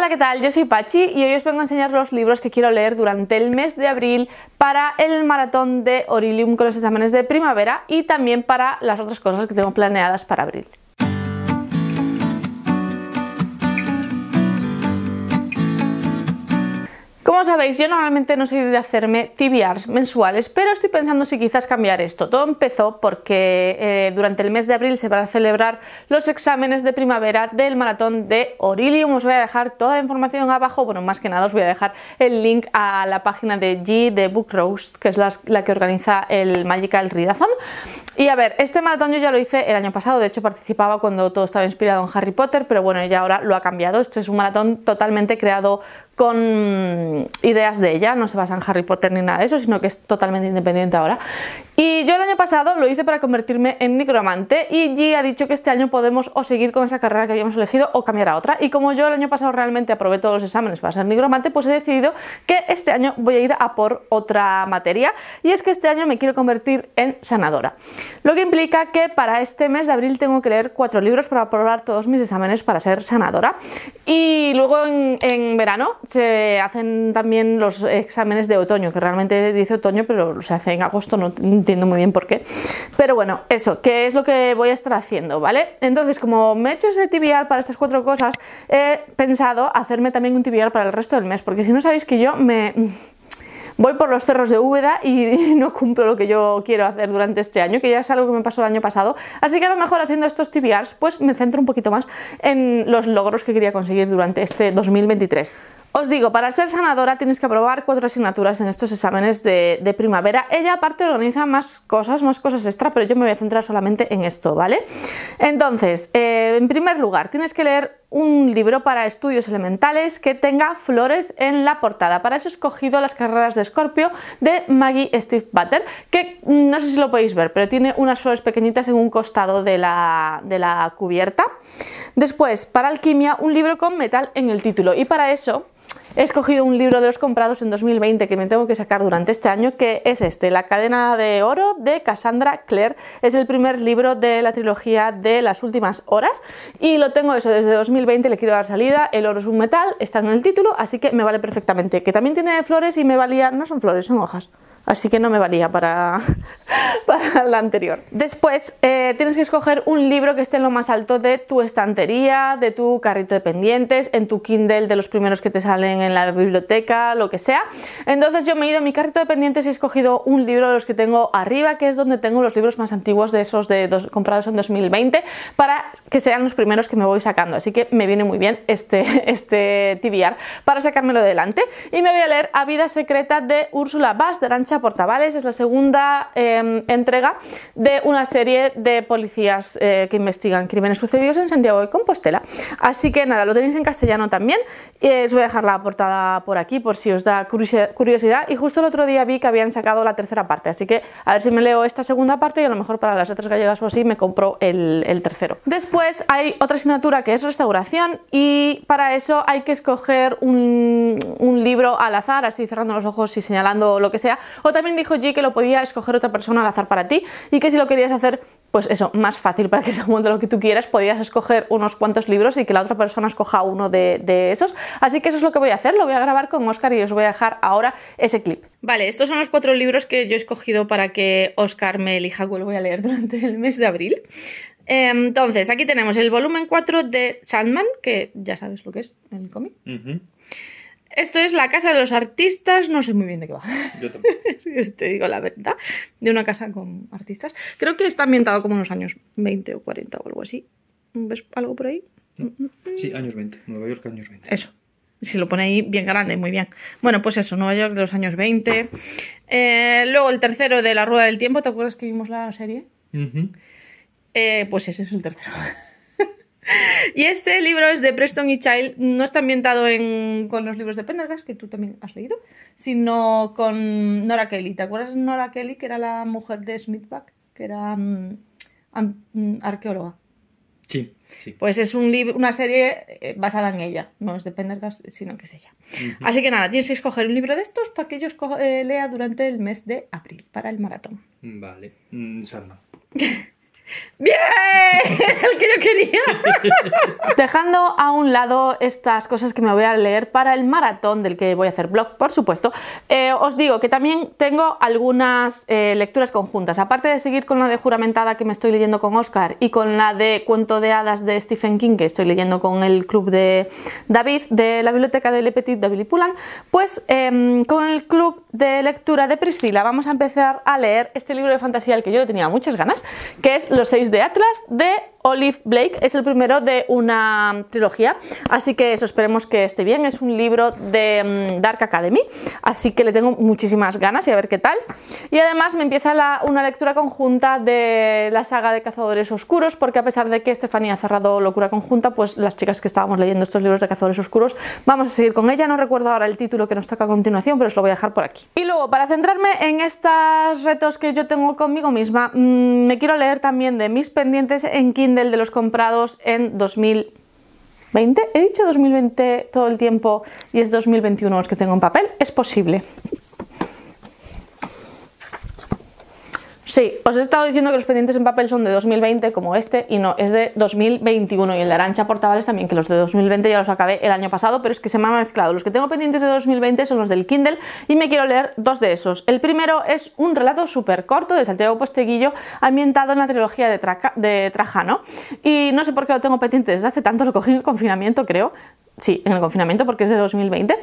Hola, ¿qué tal? Yo soy Pachi y hoy os vengo a enseñar los libros que quiero leer durante el mes de abril para el maratón de Orilium con los exámenes de primavera y también para las otras cosas que tengo planeadas para abril. Como sabéis, yo normalmente no soy de hacerme TBRs mensuales, pero estoy pensando si quizás cambiar esto. Todo empezó porque eh, durante el mes de abril se van a celebrar los exámenes de primavera del maratón de Orilium. Os voy a dejar toda la información abajo, bueno, más que nada os voy a dejar el link a la página de G de Book Roast, que es la, que organiza el Magical Readathon. Y a ver, este maratón yo ya lo hice el año pasado, de hecho participaba cuando todo estaba inspirado en Harry Potter, pero bueno, ya ahora lo ha cambiado. Este es un maratón totalmente creado con ideas de ella, no se basa en Harry Potter ni nada de eso, sino que es totalmente independiente ahora. Y yo el año pasado lo hice para convertirme en necromante y G ha dicho que este año podemos o seguir con esa carrera que habíamos elegido o cambiar a otra. Y como yo el año pasado realmente aprobé todos los exámenes para ser necromante, pues he decidido que este año voy a ir a por otra materia y es que este año me quiero convertir en sanadora. Lo que implica que para este mes de abril tengo que leer cuatro libros para aprobar todos mis exámenes para ser sanadora. Y luego en verano se hacen también los exámenes de otoño, que realmente dice otoño, pero se hace en agosto, no entiendo muy bien por qué. Pero bueno, eso, que es lo que voy a estar haciendo, ¿vale? Entonces, como me he hecho ese tibial para estas cuatro cosas, he pensado hacerme también un tibial para el resto del mes, porque si no sabéis que yo me voy por los cerros de Úbeda y no cumplo lo que yo quiero hacer durante este año, que ya es algo que me pasó el año pasado. Así que a lo mejor haciendo estos TBRs, pues me centro un poquito más en los logros que quería conseguir durante este 2023. Os digo, para ser sanadora tienes que aprobar cuatro asignaturas en estos exámenes de, primavera. Ella aparte organiza más cosas, más cosas extra, pero yo me voy a centrar solamente en esto, ¿vale? Entonces, eh, en primer lugar, tienes que leer un libro para estudios elementales que tenga flores en la portada. Para eso he escogido las carreras de Escorpio de Maggie Steve Butter, que mm, no sé si lo podéis ver, pero tiene unas flores pequeñitas en un costado de la, de la cubierta. Después, para alquimia, un libro con metal en el título. Y para eso He escogido un libro de los comprados en 2020 que me tengo que sacar durante este año, que es este, La cadena de oro de Cassandra Clare. Es el primer libro de la trilogía de las últimas horas y lo tengo eso desde 2020, le quiero dar salida. El oro es un metal, está en el título, así que me vale perfectamente. Que también tiene flores y me valía, no son flores, son hojas. Así que no me valía para para la anterior. Después eh, tienes que escoger un libro que esté en lo más alto de tu estantería, de tu carrito de pendientes, en tu Kindle de los primeros que te salen en la biblioteca, lo que sea. Entonces yo me he ido a mi carrito de pendientes y he escogido un libro de los que tengo arriba, que es donde tengo los libros más antiguos de esos de comprados en 2020, para que sean los primeros que me voy sacando. Así que me viene muy bien este, este para sacármelo de delante. Y me voy a leer A vida secreta de Úrsula Bass de Arancha Portavales, es la segunda... Eh, Em, entrega de una serie de policías eh, que investigan crímenes sucedidos en Santiago de Compostela. Así que nada, lo tenéis en castellano también. Eh, os voy a dejar la portada por aquí por si os da curiosidad. Y justo el otro día vi que habían sacado la tercera parte, así que a ver si me leo esta segunda parte y a lo mejor para las otras gallegas o así me compro el, tercero. Después hay otra asignatura que es restauración y para eso hay que escoger un, un libro al azar, así cerrando los ojos y señalando lo que sea. O también dijo G que lo podía escoger otra persona al azar para ti y que si lo querías hacer pues eso, más fácil para que según de lo que tú quieras podías escoger unos cuantos libros y que la otra persona escoja uno de, esos. Así que eso es lo que voy a hacer, lo voy a grabar con Oscar y os voy a dejar ahora ese clip. Vale, estos son los cuatro libros que yo he escogido para que Oscar me elija cuál voy a leer durante el mes de abril. Em, entonces, aquí tenemos el volumen 4 de Sandman, que ya sabes lo que es el cómic. Esto es la casa de los artistas, no sé muy bien de qué va. Yo también. te digo la verdad, de una casa con artistas. Creo que está ambientado como en los años 20 o 40 o algo así. ¿Ves algo por ahí? Mm, mm, mm. Sí, años 20, Nueva York años 20. Eso. Si lo pone ahí bien grande, muy bien. Bueno, pues eso, Nueva York de los años 20. Eh, luego el tercero de La Rueda del Tiempo, ¿te acuerdas que vimos la serie? Eh, pues ese es el tercero. y este libro es de Preston y Child, no está ambientado en, con los libros de Pendergast, que tú también has leído, sino con Nora Kelly. ¿Te acuerdas de Nora Kelly, que era la mujer de Smithback, que era mm, mm, arqueóloga? Sí, sí. Pues es un libro, una serie eh, basada en ella, no es de Pendergast, sino que es ella. Así que nada, tienes que escoger un libro de estos para que ellos eh, lea durante el mes de abril, para el maratón. Vale, mm, ¡Bien! El que yo quería. Dejando a un lado estas cosas que me voy a leer para el maratón del que voy a hacer blog, por supuesto, eh, os digo que también tengo algunas eh, lecturas conjuntas. Aparte de seguir con la de juramentada que me estoy leyendo con Oscar y con la de cuento de hadas de Stephen King que estoy leyendo con el club de David de la biblioteca de Le Petit David y Pulan, pues em, con el club de lectura de Priscila vamos a empezar a leer este libro de fantasía al que yo le tenía muchas ganas, que es 6 de Atlas de Olive Blake es el primero de una mm, trilogía, así que eso esperemos que esté bien. Es un libro de mm, Dark Academy, así que le tengo muchísimas ganas y a ver qué tal. Y además me empieza una lectura conjunta de la saga de Cazadores Oscuros, porque a pesar de que Estefanía ha cerrado Locura Conjunta, pues las chicas que estábamos leyendo estos libros de Cazadores Oscuros, vamos a seguir con ella. No recuerdo ahora el título que nos toca a continuación, pero os lo voy a dejar por aquí. Y luego, para centrarme en estos retos que yo tengo conmigo misma, mm, me quiero leer también de mis pendientes en Kindle del de los comprados en 2020. He dicho 2020 todo el tiempo y es 2021 los que tengo en papel. Es posible. Sí, os he estado diciendo que los pendientes en papel son de 2020 como este y no, es de 2021 y el de Arancha Portavales también, que los de 2020 ya los acabé el año pasado, pero es que se me han mezclado. Los que tengo pendientes de 2020 son los del Kindle y me quiero leer dos de esos. El primero es un relato súper corto de Santiago Posteguillo ambientado en la trilogía de, Trajano y no sé por qué lo tengo pendiente desde hace tanto, lo cogí en el confinamiento creo, sí, en el confinamiento, porque es de 2020.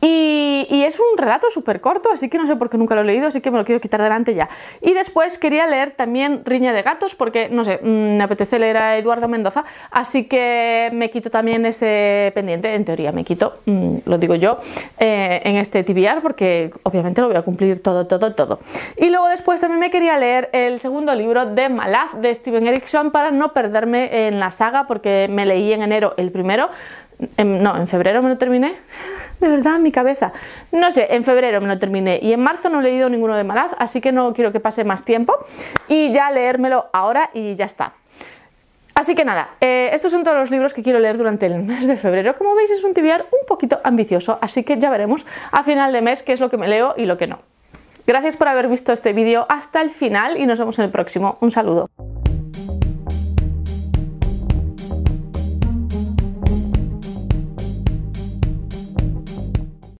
Y, es un relato súper corto, así que no sé por qué nunca lo he leído, así que me lo quiero quitar delante ya. Y después quería leer también Riña de Gatos, porque, no sé, mm, me apetece leer a Eduardo Mendoza, así que me quito también ese pendiente, en teoría me quito, mm, lo digo yo, eh, en este TBR, porque obviamente lo voy a cumplir todo, todo, todo. Y luego después también me quería leer el segundo libro de Malaz, de Steven Erickson, para no perderme en la saga, porque me leí en enero el primero, Em, no, en febrero me lo terminé, de verdad, mi cabeza. No sé, en febrero me lo terminé y en marzo no he leído ninguno de Malaz, así que no quiero que pase más tiempo y ya leérmelo ahora y ya está. Así que nada, eh, estos son todos los libros que quiero leer durante el mes de febrero. Como veis es un tibiar un poquito ambicioso, así que ya veremos a final de mes qué es lo que me leo y lo que no. Gracias por haber visto este vídeo hasta el final y nos vemos en el próximo. Un saludo.